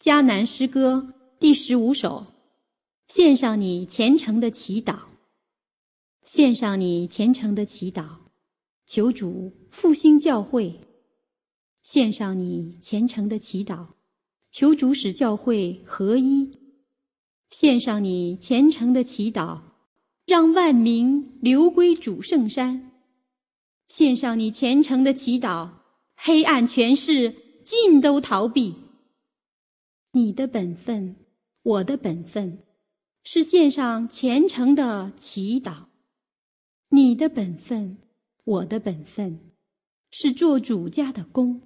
迦南诗歌第十五首，献上你虔诚的祈祷。献上你虔诚的祈祷，求主复兴教会。献上你虔诚的祈祷，求主使教会合一。献上你虔诚的祈祷，让万民流归主圣山。献上你虔诚的祈祷，黑暗权势尽都逃避。你的本分，我的本分，是献上虔诚的祈祷；你的本分，我的本分，是做主家的功；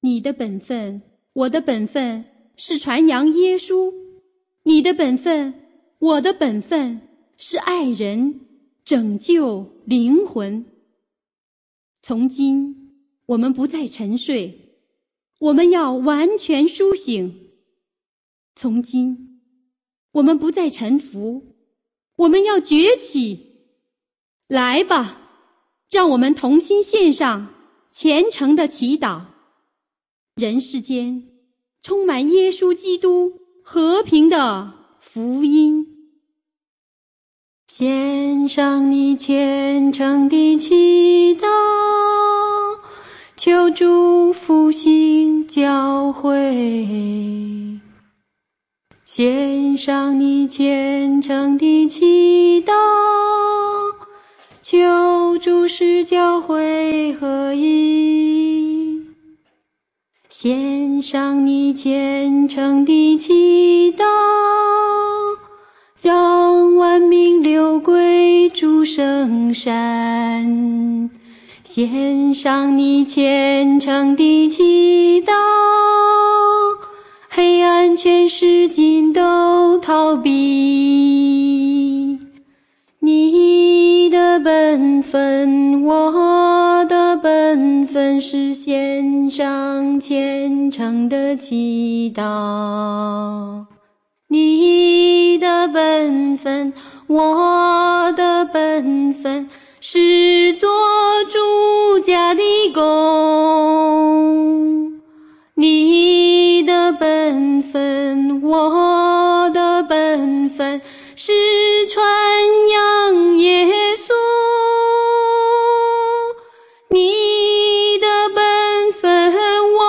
你的本分，我的本分，是传扬耶稣；你的本分，我的本分，是爱人、拯救灵魂。从今，我们不再沉睡。我们要完全苏醒，从今我们不再臣服，我们要崛起，来吧，让我们同心献上虔诚的祈祷。人世间充满耶稣基督和平的福音，献上你虔诚的祈祷。求主复兴教会，献上你虔诚的祈祷。求主施教会合一，献上你虔诚的祈祷，让万民流归主圣山。献上你虔诚的祈祷，黑暗全世界都逃避。你的本分，我的本分，是献上虔诚的祈祷。你的本分，我的本分，是做。是传扬耶稣，你的本分，我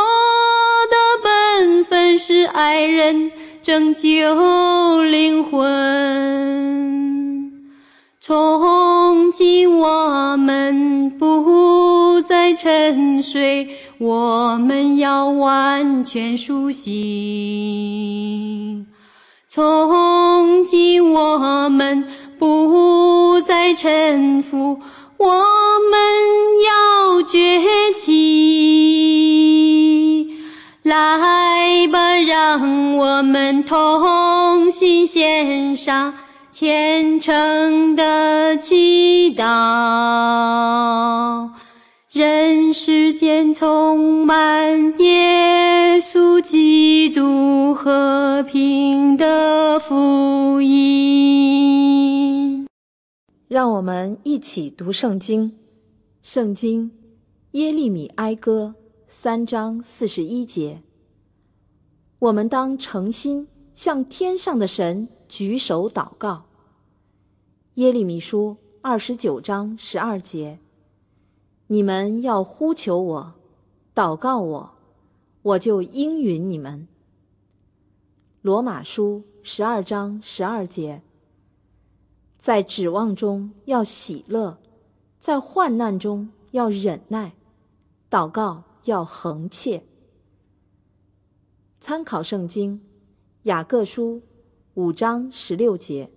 的本分是爱人、拯救灵魂。从今我们不再沉睡，我们要完全苏醒。从今我们不再臣服，我们要崛起！来吧，让我们同心献上虔诚的祈祷。世间充满耶稣基督和平的福音。让我们一起读圣经《圣经耶利米哀歌》三章四十一节。我们当诚心向天上的神举手祷告，《耶利米书》二十九章十二节。你们要呼求我，祷告我，我就应允你们。罗马书十二章十二节。在指望中要喜乐，在患难中要忍耐，祷告要恒切。参考圣经雅各书五章十六节。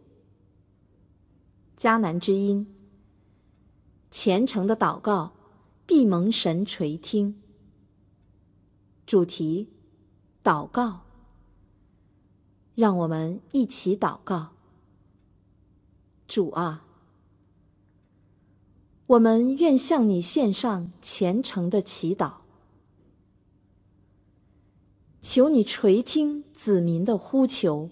迦南之音。虔诚的祷告。闭蒙神垂听。主题：祷告。让我们一起祷告。主啊，我们愿向你献上虔诚的祈祷，求你垂听子民的呼求。